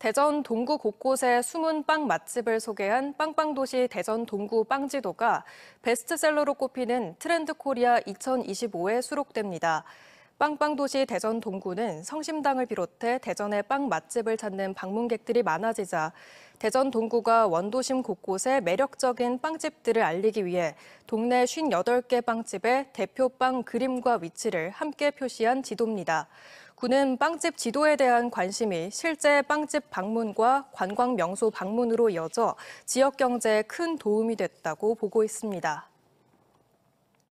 대전 동구 곳곳의 숨은 빵 맛집을 소개한 빵빵도시 대전 동구 빵지도가 베스트셀러로 꼽히는 트렌드 코리아 2025에 수록됩니다. 빵빵도시 대전 동구는 성심당을 비롯해 대전의 빵 맛집을 찾는 방문객들이 많아지자 대전 동구가 원도심 곳곳에 매력적인 빵집들을 알리기 위해 동네 58개 빵집의 대표 빵 그림과 위치를 함께 표시한 지도입니다. 구는 빵집 지도에 대한 관심이 실제 빵집 방문과 관광 명소 방문으로 이어져 지역 경제에 큰 도움이 됐다고 보고 있습니다.